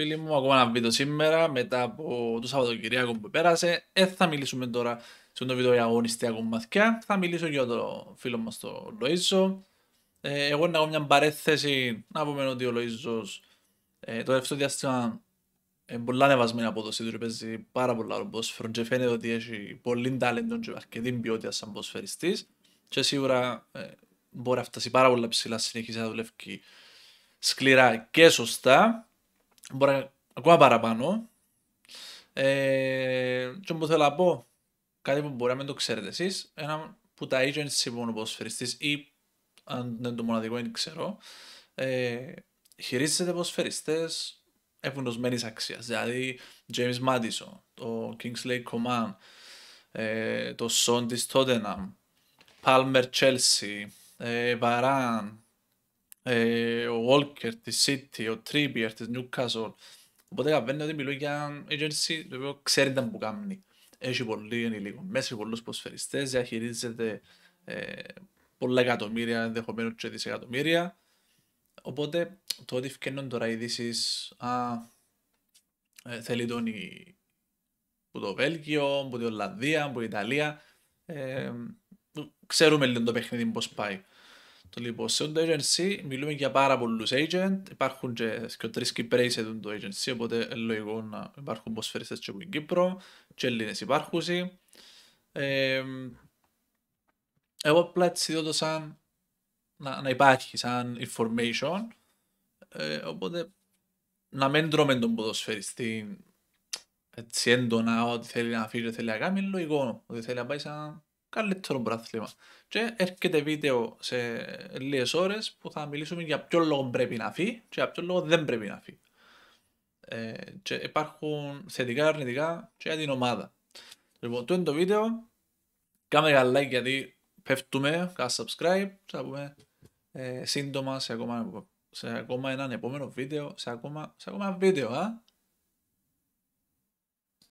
Φίλοι μου, ακόμα ένα βίντεο σήμερα μετά από το Σαββατοκυριακό που πέρασε. Ε, θα μιλήσουμε τώρα σε το βίντεο για αγωνιστικά μαθιά. Θα μιλήσω για το φίλο μας τον Λοίζο. Ε, εγώ να έχω μια παρέθεση να πούμε ότι ο Λοίζο ε, το δεύτερο διάστημα είναι πολλά ανεβασμένη απόδοση του. Παίζει πάρα πολλά ρομπόσφαιρο και φαίνεται ότι έχει πολύ τάλεντο και αρκετή ποιότητα σαν ποσφαιριστή. Και σίγουρα ε, μπορεί να φτάσει πάρα πολλά ψηλά συνεχίζει να δουλεύει σκληρά και σωστά μπορεί ακόμα παραπάνω. Ε, και μου θέλω να πω, κάτι που μπορεί να μην το ξέρετε εσείς: ένα που τα agents που ο ή αν δεν το μοναδικό δεν ξέρω, ε, χειρίζεται έχουν ευνοσμένης αξίας. Δηλαδή, James Madison, το Kingsley Coman, ε, το Son Tottenham, Palmer Chelsea, ε, Varane, ε, ο Walker τη City, ο Trippier της Newcastle. Οπότε καταλαβαίνει ότι μιλούν για agency το οποίο ξέρει τα που κάνει. Έχει πολύ ενηλίκο μέσα, έχει πολλούς προσφαιριστές, διαχειρίζεται ε, πολλά εκατομμύρια, ενδεχομένως και δισεκατομμύρια. Οπότε το ότι φκένουν τώρα ειδήσεις α, ε, θέλει τον η, που το Βέλγιο, που την Ολλανδία, που την Ιταλία. Ε, ξέρουμε λίγο το παιχνίδι πώς πάει. Το λοιπόν, σε το agency μιλούμε για πάρα πολλούς agent, υπάρχουν και τρεις Κυπρέοι σε το agency, οπότε λογικό να υπάρχουν ποσφαιριστές και από την Κύπρο, και Έλληνες υπάρχουν. Ε, εγώ απλά έτσι δω το σαν να, να υπάρχει, σαν information, ε, οπότε να μην τρώμε τον ποδοσφαιριστή έτσι έντονα ότι θέλει να φύγει, θέλει να κάνει, λογικό ότι θέλει να πάει σαν καλύτερο πρωτάθλημα. Και έρχεται βίντεο σε λίγες ώρες που θα μιλήσουμε για ποιο λόγο πρέπει να φύγει και για ποιο λόγο δεν πρέπει να φύγει. Ε, και υπάρχουν θετικά αρνητικά και για την ομάδα. Λοιπόν, το είναι το βίντεο. Κάμε ένα like γιατί πέφτουμε, κάνε subscribe και θα πούμε ε, σύντομα σε ακόμα, σε ακόμα έναν επόμενο βίντεο, σε ακόμα, σε ακόμα βίντεο, α?